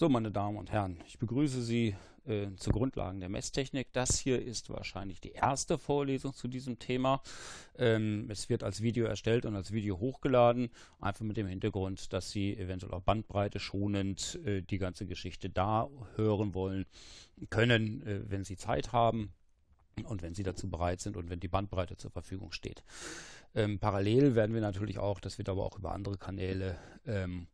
So, meine Damen und Herren, ich begrüße Sie äh, zu Grundlagen der Messtechnik. Das hier ist wahrscheinlich die erste Vorlesung zu diesem Thema. Ähm, es wird als Video erstellt und als Video hochgeladen, einfach mit dem Hintergrund, dass Sie eventuell auch Bandbreite schonend äh, die ganze Geschichte da hören wollen können, äh, wenn Sie Zeit haben und wenn sie dazu bereit sind und wenn die Bandbreite zur Verfügung steht. Ähm, parallel werden wir natürlich auch, das wird aber auch über andere Kanäle ähm,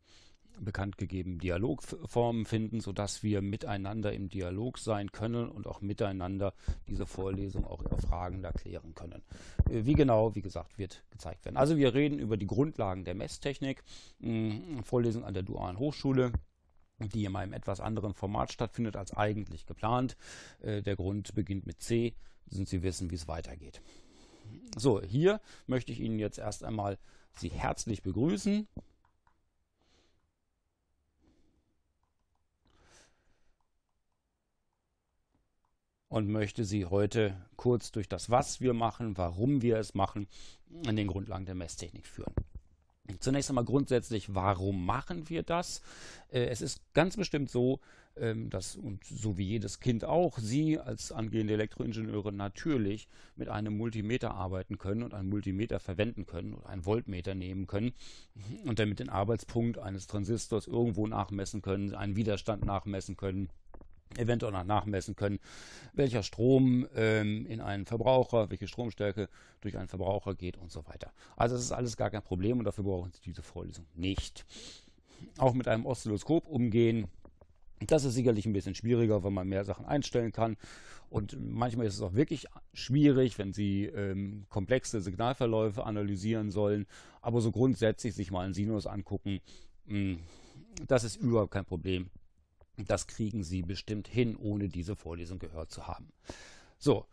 bekannt gegeben Dialogformen finden, sodass wir miteinander im Dialog sein können und auch miteinander diese Vorlesung auch über Fragen erklären können. Äh, wie genau, wie gesagt, wird gezeigt werden. Also wir reden über die Grundlagen der Messtechnik, Vorlesung an der Dualen Hochschule die in einem etwas anderen Format stattfindet als eigentlich geplant. Äh, der Grund beginnt mit C, sind Sie wissen, wie es weitergeht. So, hier möchte ich Ihnen jetzt erst einmal Sie herzlich begrüßen und möchte Sie heute kurz durch das, was wir machen, warum wir es machen, in den Grundlagen der Messtechnik führen. Zunächst einmal grundsätzlich, warum machen wir das? Äh, es ist ganz bestimmt so, ähm, dass, und so wie jedes Kind auch, Sie als angehende Elektroingenieure natürlich mit einem Multimeter arbeiten können und einen Multimeter verwenden können oder einen Voltmeter nehmen können und damit den Arbeitspunkt eines Transistors irgendwo nachmessen können, einen Widerstand nachmessen können eventuell noch nachmessen können, welcher Strom ähm, in einen Verbraucher, welche Stromstärke durch einen Verbraucher geht und so weiter. Also das ist alles gar kein Problem und dafür brauchen Sie diese Vorlesung nicht. Auch mit einem Oszilloskop umgehen, das ist sicherlich ein bisschen schwieriger, weil man mehr Sachen einstellen kann. Und manchmal ist es auch wirklich schwierig, wenn Sie ähm, komplexe Signalverläufe analysieren sollen. Aber so grundsätzlich sich mal einen Sinus angucken, mh, hm, das ist überhaupt kein Problem. Das kriegen Sie bestimmt hin, ohne diese Vorlesung gehört zu haben. So,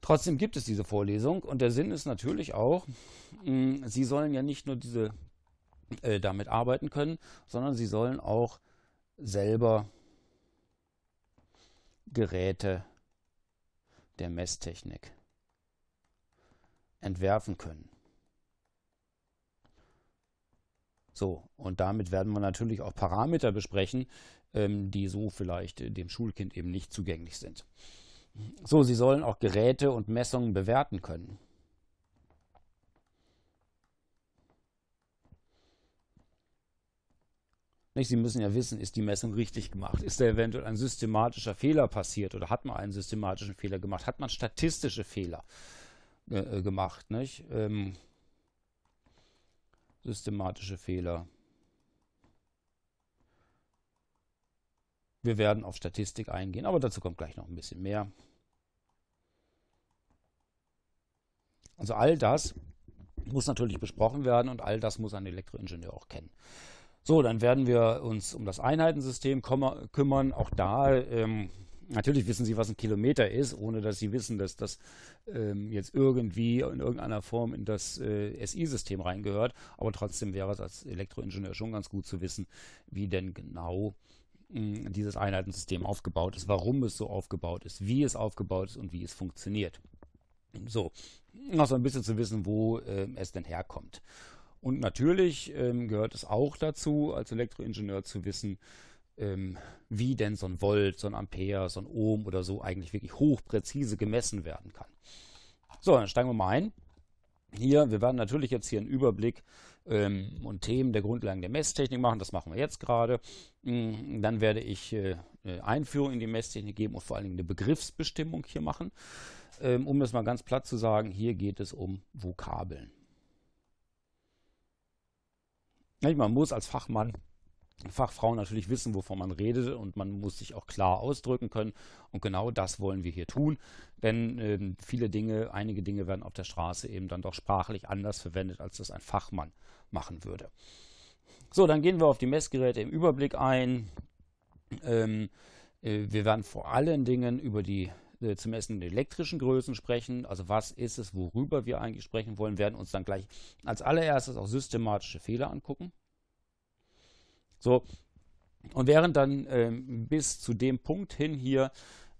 trotzdem gibt es diese Vorlesung und der Sinn ist natürlich auch, mh, hm, Sie sollen ja nicht nur diese äh, damit arbeiten können, sondern Sie sollen auch selber Geräte der Messtechnik entwerfen können. So, und damit werden wir natürlich auch Parameter besprechen, ähm, die so vielleicht äh, dem Schulkind eben nicht zugänglich sind. So, sie sollen auch Geräte und Messungen bewerten können. Sie müssen ja wissen, ist die Messung richtig gemacht? Ist da eventuell ein systematischer Fehler passiert oder hat man einen systematischen Fehler gemacht? Hat man statistische Fehler äh, äh gemacht? Nicht? Ähm, systematische Fehler. Wir werden auf Statistik eingehen, aber dazu kommt gleich noch ein bisschen mehr. Also all das muss natürlich besprochen werden und all das muss ein Elektroingenieur auch kennen. So, dann werden wir uns um das Einheitensystem kümmern. Auch da, ähm, natürlich wissen Sie, was ein Kilometer ist, ohne dass Sie wissen, dass das ähm, jetzt irgendwie in irgendeiner Form in das äh, SI-System reingehört. Aber trotzdem wäre es als Elektroingenieur schon ganz gut zu wissen, wie denn genau äh, dieses Einheitensystem aufgebaut ist, warum es so aufgebaut ist, wie es aufgebaut ist und wie es funktioniert. So, noch so ein bisschen zu wissen, wo äh, es denn herkommt. Und natürlich ähm, gehört es auch dazu, als Elektroingenieur zu wissen, ähm, wie denn so ein Volt, so ein Ampere, so ein Ohm oder so eigentlich wirklich hochpräzise gemessen werden kann. So, dann steigen wir mal ein. Hier, wir werden natürlich jetzt hier einen Überblick ähm, und Themen der Grundlagen der Messtechnik machen. Das machen wir jetzt gerade. Mm, dann werde ich äh, eine äh, Einführung in die Messtechnik geben und vor allen Dingen eine Begriffsbestimmung hier machen. Ähm, um das mal ganz platt zu sagen, hier geht es um Vokabeln. Man muss als Fachmann Fachfrauen natürlich wissen, wovon man redet und man muss sich auch klar ausdrücken können. Und genau das wollen wir hier tun, denn äh, viele Dinge, einige Dinge werden auf der Straße eben dann doch sprachlich anders verwendet, als das ein Fachmann machen würde. So, dann gehen wir auf die Messgeräte im Überblick ein. Ähm, äh, wir werden vor allen Dingen über die äh, zum Essen elektrischen Größen sprechen. Also was ist es, worüber wir eigentlich sprechen wollen, werden uns dann gleich als allererstes auch systematische Fehler angucken. So, und während dann ähm, bis zu dem Punkt hin hier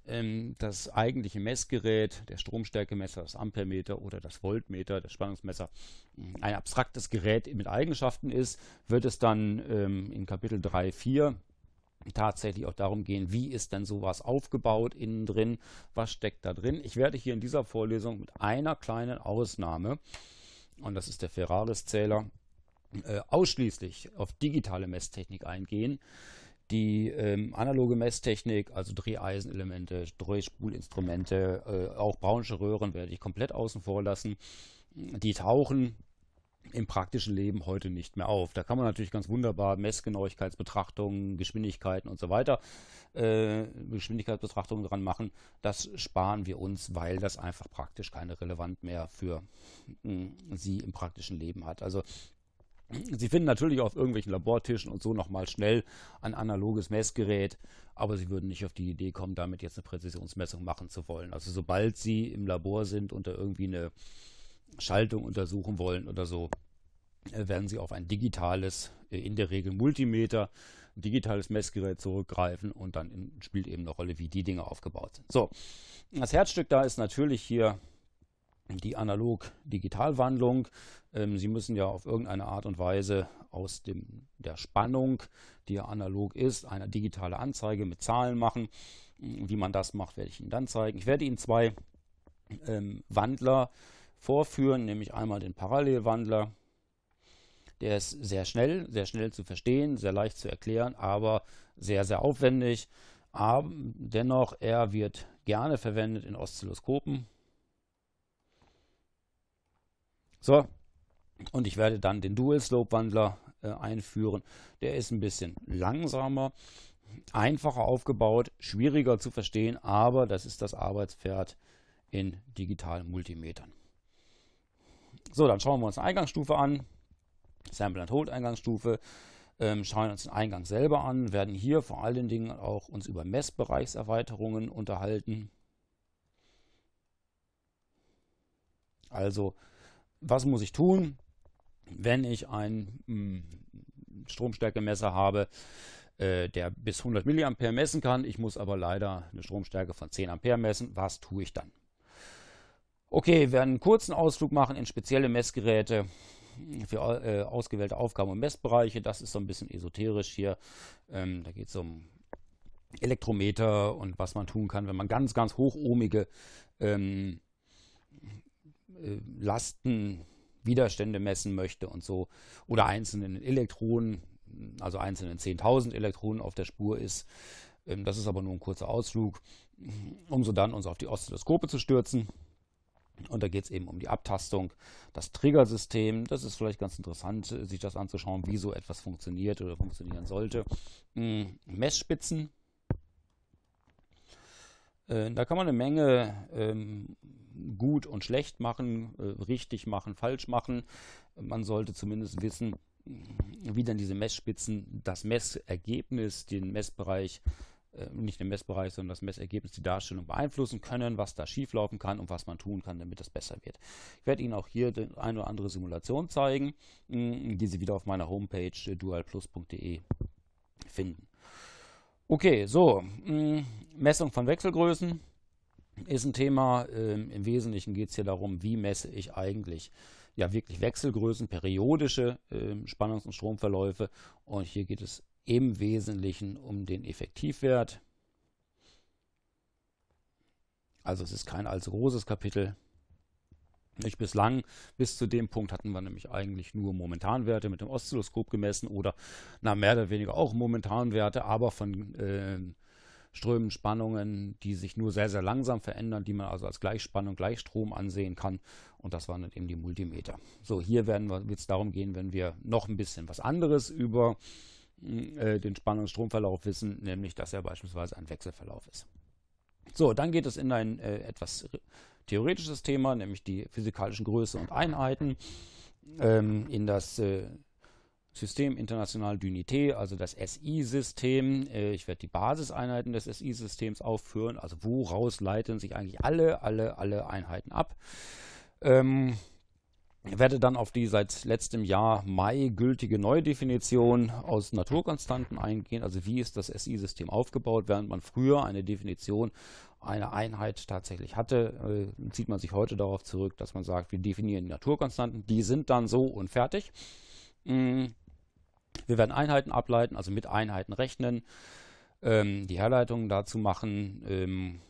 ähm, das eigentliche Messgerät, der Stromstärkemesser, das Ampermeter oder das Voltmeter, das Spannungsmesser, mm, ein abstraktes Gerät mit Eigenschaften ist, wird es dann ähm, in Kapitel 3, 4 tatsächlich auch darum gehen, wie ist denn sowas aufgebaut innen drin, was steckt da drin. Ich werde hier in dieser Vorlesung mit einer kleinen Ausnahme, und das ist der Ferraris-Zähler, äh, ausschließlich auf digitale Messtechnik eingehen. Die ähm, analoge Messtechnik, also Dreheisenelemente, Drehspulinstrumente, äh, auch braunische Röhren werde ich komplett außen vor lassen. Die tauchen im praktischen Leben heute nicht mehr auf. Da kann man natürlich ganz wunderbar Messgenauigkeitsbetrachtungen, Geschwindigkeiten und so weiter, äh, Geschwindigkeitsbetrachtungen dran machen. Das sparen wir uns, weil das einfach praktisch keine Relevanz mehr für mh, hm, sie im praktischen Leben hat. Also Sie finden natürlich auf irgendwelchen Labortischen und so nochmal schnell ein analoges Messgerät, aber Sie würden nicht auf die Idee kommen, damit jetzt eine Präzisionsmessung machen zu wollen. Also sobald Sie im Labor sind und da irgendwie eine Schaltung untersuchen wollen oder so, äh, werden Sie auf ein digitales, äh, in der Regel Multimeter, ein digitales Messgerät zurückgreifen und dann spielt eben eine Rolle, wie die Dinge aufgebaut sind. So, das Herzstück da ist natürlich hier die Analog-Digital-Wandlung. Ähm, Sie müssen ja auf irgendeine Art und Weise aus dem, der Spannung, die ja analog ist, eine digitale Anzeige mit Zahlen machen. Wie man das macht, werde ich Ihnen dann zeigen. Ich werde Ihnen zwei ähm, Wandler vorführen, nämlich einmal den Parallelwandler. Der ist sehr schnell, sehr schnell zu verstehen, sehr leicht zu erklären, aber sehr, sehr aufwendig. Aber dennoch, er wird gerne verwendet in Oszilloskopen So, und ich werde dann den Dual Slope Wandler äh, einführen. Der ist ein bisschen langsamer, einfacher aufgebaut, schwieriger zu verstehen, aber das ist das Arbeitspferd in digitalen Multimetern. So, dann schauen wir uns die Eingangsstufe an. Sample and Hold Eingangsstufe. Ähm, schauen uns den Eingang selber an, werden hier vor allen Dingen auch uns über Messbereichserweiterungen unterhalten. Also was muss ich tun, wenn ich ein mh, hm, Stromstärkemesser habe, äh, der bis 100 mA messen kann. Ich muss aber leider eine Stromstärke von 10 Ampere messen. Was tue ich dann? Okay, wir werden einen kurzen Ausflug machen in spezielle Messgeräte für äh, ausgewählte Aufgaben und Messbereiche. Das ist so ein bisschen esoterisch hier. Ähm, da geht es um Elektrometer und was man tun kann, wenn man ganz, ganz hochohmige ähm, äh, Lasten, Widerstände messen möchte und so oder einzelnen Elektronen, also einzelnen 10.000 Elektronen auf der Spur ist. Ähm, das ist aber nur ein kurzer Ausflug, um so dann uns auf die Oszilloskope zu stürzen. Und da geht es eben um die Abtastung, das Triggersystem. Das ist vielleicht ganz interessant, äh, sich das anzuschauen, wie so etwas funktioniert oder funktionieren sollte. Hm, Messspitzen äh, da kann man eine Menge ähm, gut und schlecht machen, äh, richtig machen, falsch machen. Man sollte zumindest wissen, wie dann diese Messspitzen das Messergebnis, den Messbereich, äh, nicht den Messbereich, sondern das Messergebnis, die Darstellung beeinflussen können, was da schieflaufen kann und was man tun kann, damit das besser wird. Ich werde Ihnen auch hier eine oder andere Simulation zeigen, mh, die Sie wieder auf meiner Homepage äh, dualplus.de finden. Okay, so, mm, Messung von Wechselgrößen ist ein Thema. Ähm, Im Wesentlichen geht es hier darum, wie messe ich eigentlich ja wirklich Wechselgrößen, periodische ähm, Spannungs- und Stromverläufe. Und hier geht es im Wesentlichen um den Effektivwert. Also es ist kein allzu großes Kapitel. Nicht bislang, bis zu dem Punkt hatten wir nämlich eigentlich nur Momentanwerte mit dem Oszilloskop gemessen oder na, mehr oder weniger auch Momentanwerte, aber von äh, Strömen, Spannungen, die sich nur sehr, sehr langsam verändern, die man also als Gleichspannung, Gleichstrom ansehen kann. Und das waren dann eben die Multimeter. So, hier werden wir jetzt darum gehen, wenn wir noch ein bisschen was anderes über mm, äh, den Spannungsstromverlauf wissen, nämlich dass er beispielsweise ein Wechselverlauf ist. So, dann geht es in ein äh, etwas theoretisches Thema, nämlich die physikalischen Größe und Einheiten, ähm, in das äh, System International d'Unité, also das SI-System. Äh, ich werde die Basiseinheiten des SI-Systems aufführen, also woraus leiten sich eigentlich alle, alle, alle Einheiten ab. Ähm, werde dann auf die seit letztem Jahr Mai gültige Neudefinition aus Naturkonstanten eingehen. Also wie ist das SI-System aufgebaut? Während man früher eine Definition einer Einheit tatsächlich hatte, äh, zieht man sich heute darauf zurück, dass man sagt, wir definieren die Naturkonstanten, die sind dann so und fertig. Mm. Wir werden Einheiten ableiten, also mit Einheiten rechnen, ähm, die Herleitungen dazu machen, ähm,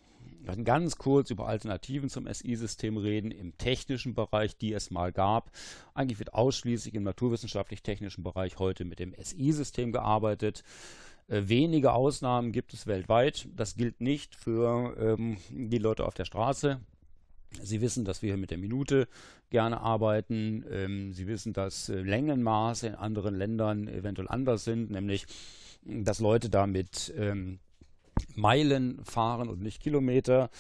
wir werden ganz kurz über Alternativen zum SI-System reden, im technischen Bereich, die es mal gab. Eigentlich wird ausschließlich im naturwissenschaftlich-technischen Bereich heute mit dem SI-System gearbeitet. Äh, wenige Ausnahmen gibt es weltweit. Das gilt nicht für ähm, die Leute auf der Straße. Sie wissen, dass wir mit der Minute gerne arbeiten. Ähm, Sie wissen, dass äh, Längenmaße in anderen Ländern eventuell anders sind, nämlich dass Leute da mit ähm, Meilen fahren und nicht Kilometer,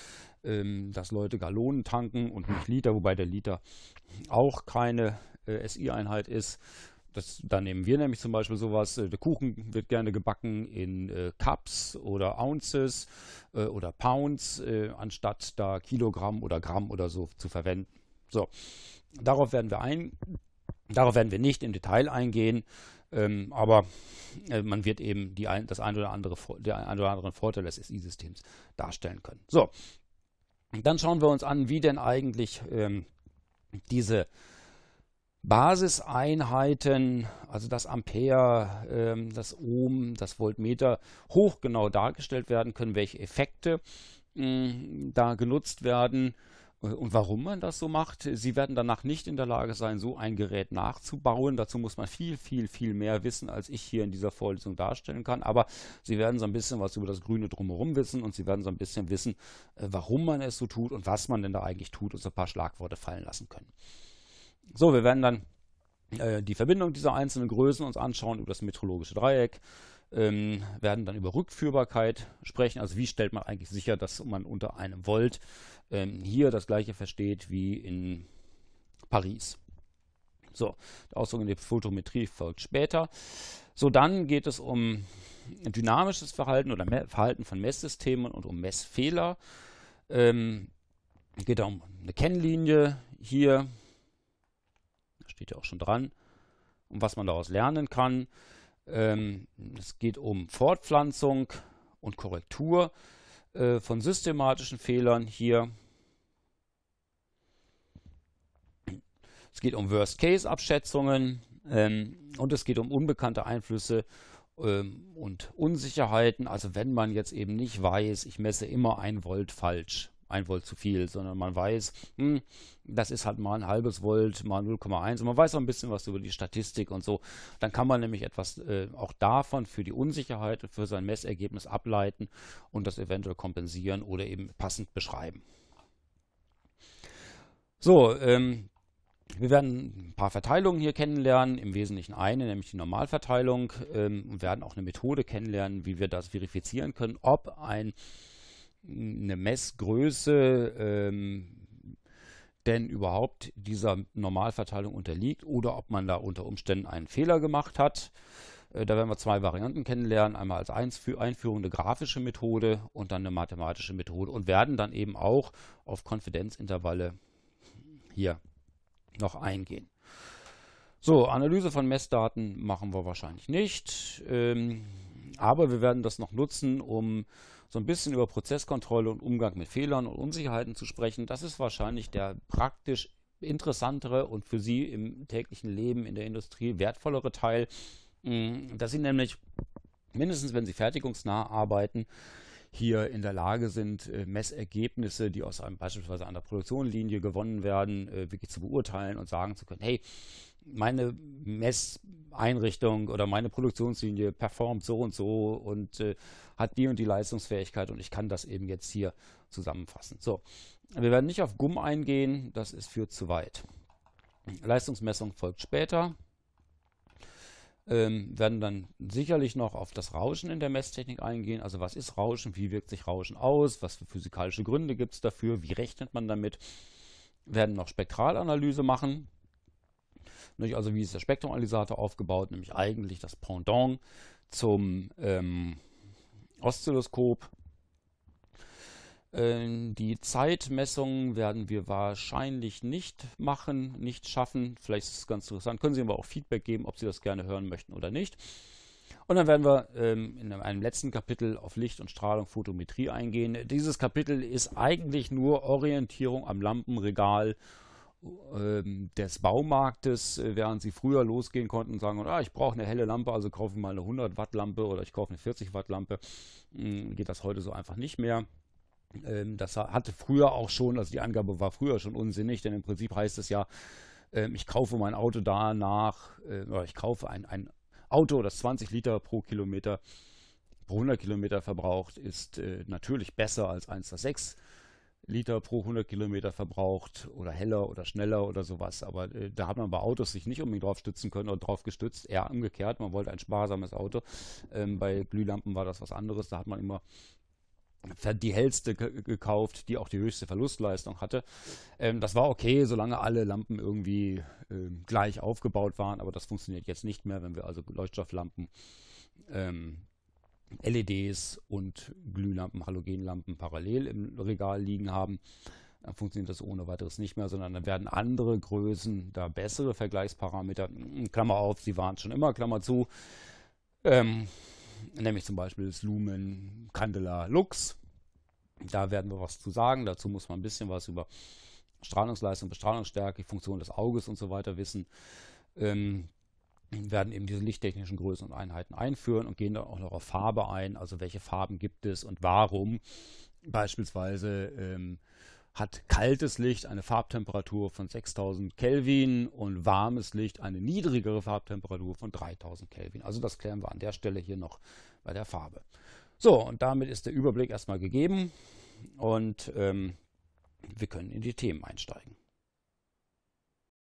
ähm, dass Leute Gallonen tanken und nicht Liter, wobei der Liter auch keine äh, SI-Einheit ist. Das, da nehmen wir nämlich zum Beispiel sowas, äh, der Kuchen wird gerne gebacken in äh, Cups oder Ounces äh, oder Pounds, äh, anstatt da Kilogramm oder Gramm oder so zu verwenden. So, darauf werden wir ein, darauf werden wir nicht im Detail eingehen. Ähm, aber äh, man wird eben die ein, das ein oder andere, der ein oder anderen Vorteil des SI-Systems darstellen können. So, dann schauen wir uns an, wie denn eigentlich ähm, diese Basiseinheiten, also das Ampere, ähm, das Ohm, das Voltmeter, hochgenau dargestellt werden können, welche Effekte mh, mm, da genutzt werden und warum man das so macht, Sie werden danach nicht in der Lage sein, so ein Gerät nachzubauen. Dazu muss man viel, viel, viel mehr wissen, als ich hier in dieser Vorlesung darstellen kann. Aber Sie werden so ein bisschen was über das Grüne drumherum wissen und Sie werden so ein bisschen wissen, äh, warum man es so tut und was man denn da eigentlich tut und so ein paar Schlagworte fallen lassen können. So, wir werden dann äh, die Verbindung dieser einzelnen Größen uns anschauen über das metrologische Dreieck, ähm, werden dann über Rückführbarkeit sprechen. Also wie stellt man eigentlich sicher, dass man unter einem Volt ähm, hier das gleiche versteht wie in Paris. So, die Ausdruck in der Photometrie folgt später. So, dann geht es um dynamisches Verhalten oder Me Verhalten von Messsystemen und um Messfehler. Ähm, geht um eine Kennlinie hier, steht ja auch schon dran, um was man daraus lernen kann. Ähm, es geht um Fortpflanzung und Korrektur äh, von systematischen Fehlern hier. Es geht um Worst-Case-Abschätzungen ähm, und es geht um unbekannte Einflüsse ähm, und Unsicherheiten. Also wenn man jetzt eben nicht weiß, ich messe immer ein Volt falsch ein Volt zu viel, sondern man weiß, hm, das ist halt mal ein halbes Volt, mal 0,1 und man weiß auch ein bisschen was über die Statistik und so. Dann kann man nämlich etwas äh, auch davon für die Unsicherheit und für sein Messergebnis ableiten und das eventuell kompensieren oder eben passend beschreiben. So, ähm, wir werden ein paar Verteilungen hier kennenlernen, im Wesentlichen eine, nämlich die Normalverteilung, ähm, und werden auch eine Methode kennenlernen, wie wir das verifizieren können, ob ein eine Messgröße ähm, denn überhaupt dieser Normalverteilung unterliegt oder ob man da unter Umständen einen Fehler gemacht hat. Äh, da werden wir zwei Varianten kennenlernen, einmal als einführende grafische Methode und dann eine mathematische Methode und werden dann eben auch auf Konfidenzintervalle hier noch eingehen. So, Analyse von Messdaten machen wir wahrscheinlich nicht. Ähm, aber wir werden das noch nutzen, um so ein bisschen über Prozesskontrolle und Umgang mit Fehlern und Unsicherheiten zu sprechen. Das ist wahrscheinlich der praktisch interessantere und für Sie im täglichen Leben in der Industrie wertvollere Teil, mm, dass Sie nämlich mindestens, wenn Sie fertigungsnah arbeiten, hier in der Lage sind, äh, Messergebnisse, die aus einem beispielsweise einer Produktionslinie gewonnen werden, äh, wirklich zu beurteilen und sagen zu können, hey, meine Messeinrichtung oder meine Produktionslinie performt so und so und äh, hat die und die Leistungsfähigkeit und ich kann das eben jetzt hier zusammenfassen. So, wir werden nicht auf GUM eingehen, das ist führt zu weit. Leistungsmessung folgt später. Ähm, werden dann sicherlich noch auf das Rauschen in der Messtechnik eingehen. Also was ist Rauschen, wie wirkt sich Rauschen aus, was für physikalische Gründe gibt es dafür, wie rechnet man damit. Werden noch Spektralanalyse machen also wie ist der Spektrumanalysator aufgebaut? Nämlich eigentlich das Pendant zum ähm, Oszilloskop. Ähm, die Zeitmessungen werden wir wahrscheinlich nicht machen, nicht schaffen. Vielleicht ist es ganz interessant. Können Sie aber auch Feedback geben, ob Sie das gerne hören möchten oder nicht. Und dann werden wir ähm, in einem letzten Kapitel auf Licht und Strahlung, Photometrie eingehen. Dieses Kapitel ist eigentlich nur Orientierung am Lampenregal ähm, des Baumarktes, äh, während sie früher losgehen konnten und sagen, ah, ich brauche eine helle Lampe, also kaufe ich mal eine 100 Watt Lampe oder ich kaufe eine 40 Watt Lampe, hm, geht das heute so einfach nicht mehr. Ähm, das hatte früher auch schon, also die Angabe war früher schon unsinnig, denn im Prinzip heißt es ja, ähm, ich kaufe mein Auto danach, äh, oder ich kaufe ein, ein Auto, das 20 Liter pro Kilometer, pro 100 Kilometer verbraucht, ist äh, natürlich besser als eins, das 6 Liter pro 100 Kilometer verbraucht oder heller oder schneller oder sowas. Aber äh, da hat man bei Autos sich nicht unbedingt drauf stützen können oder drauf gestützt. Eher umgekehrt, man wollte ein sparsames Auto. Ähm, bei Glühlampen war das was anderes. Da hat man immer die hellste gekauft, die auch die höchste Verlustleistung hatte. Ähm, das war okay, solange alle Lampen irgendwie äh, gleich aufgebaut waren, aber das funktioniert jetzt nicht mehr, wenn wir also Leuchtstofflampen ähm, LEDs und Glühlampen, Halogenlampen parallel im Regal liegen haben, dann funktioniert das ohne weiteres nicht mehr, sondern dann werden andere Größen, da bessere Vergleichsparameter, Klammer auf, sie waren schon immer, Klammer zu, ähm, nämlich zum Beispiel das Lumen Candela Lux. Da werden wir was zu sagen. Dazu muss man ein bisschen was über Strahlungsleistung, Bestrahlungsstärke, Funktion des Auges und so weiter wissen. Ähm, werden eben diese lichttechnischen Größen und Einheiten einführen und gehen dann auch noch auf Farbe ein, also welche Farben gibt es und warum. Beispielsweise ähm, hat kaltes Licht eine Farbtemperatur von 6000 Kelvin und warmes Licht eine niedrigere Farbtemperatur von 3000 Kelvin. Also das klären wir an der Stelle hier noch bei der Farbe. So, und damit ist der Überblick erstmal gegeben und ähm, wir können in die Themen einsteigen.